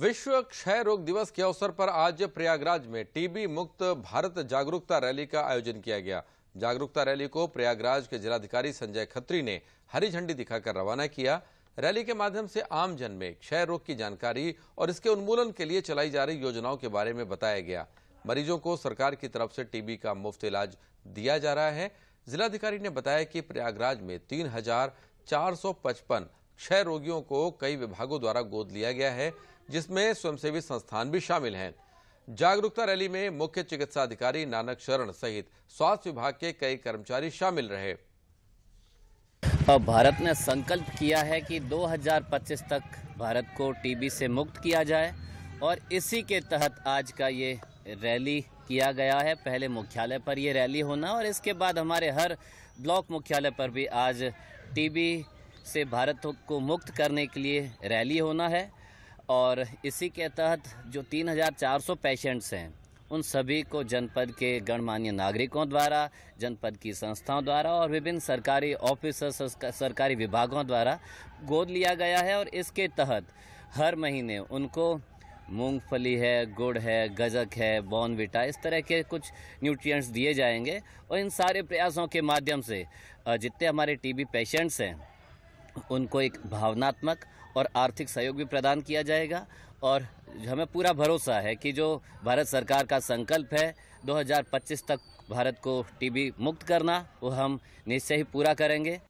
विश्व क्षय रोग दिवस के अवसर पर आज प्रयागराज में टीबी मुक्त भारत जागरूकता रैली का आयोजन किया गया जागरूकता रैली को प्रयागराज के जिलाधिकारी संजय खत्री ने हरी झंडी दिखाकर रवाना किया रैली के माध्यम से आमजन में क्षय रोग की जानकारी और इसके उन्मूलन के लिए चलाई जा रही योजनाओं के बारे में बताया गया मरीजों को सरकार की तरफ से टीबी का मुफ्त इलाज दिया जा रहा है जिलाधिकारी ने बताया कि प्रयागराज में तीन हजार चार सौ पचपन छह रोगियों को कई विभागों द्वारा गोद लिया गया है जिसमें स्वयंसेवी संस्थान भी शामिल हैं जागरूकता रैली में मुख्य चिकित्सा अधिकारी नानक शरण सहित स्वास्थ्य विभाग के कई कर्मचारी शामिल रहे भारत ने संकल्प किया है कि 2025 तक भारत को टीबी से मुक्त किया जाए और इसी के तहत आज का ये रैली किया गया है पहले मुख्यालय पर ये रैली होना और इसके बाद हमारे हर ब्लॉक मुख्यालय पर भी आज टीबी से भारत को मुक्त करने के लिए रैली होना है और इसी के तहत जो 3,400 पेशेंट्स हैं उन सभी को जनपद के गणमान्य नागरिकों द्वारा जनपद की संस्थाओं द्वारा और विभिन्न सरकारी ऑफिस सरकारी विभागों द्वारा गोद लिया गया है और इसके तहत हर महीने उनको मूंगफली है गुड़ है गजक है बॉनविटा इस तरह के कुछ न्यूट्रिएंट्स दिए जाएंगे और इन सारे प्रयासों के माध्यम से जितने हमारे टीबी पेशेंट्स हैं उनको एक भावनात्मक और आर्थिक सहयोग भी प्रदान किया जाएगा और हमें पूरा भरोसा है कि जो भारत सरकार का संकल्प है 2025 तक भारत को टीबी मुक्त करना वो हम निश्चय ही पूरा करेंगे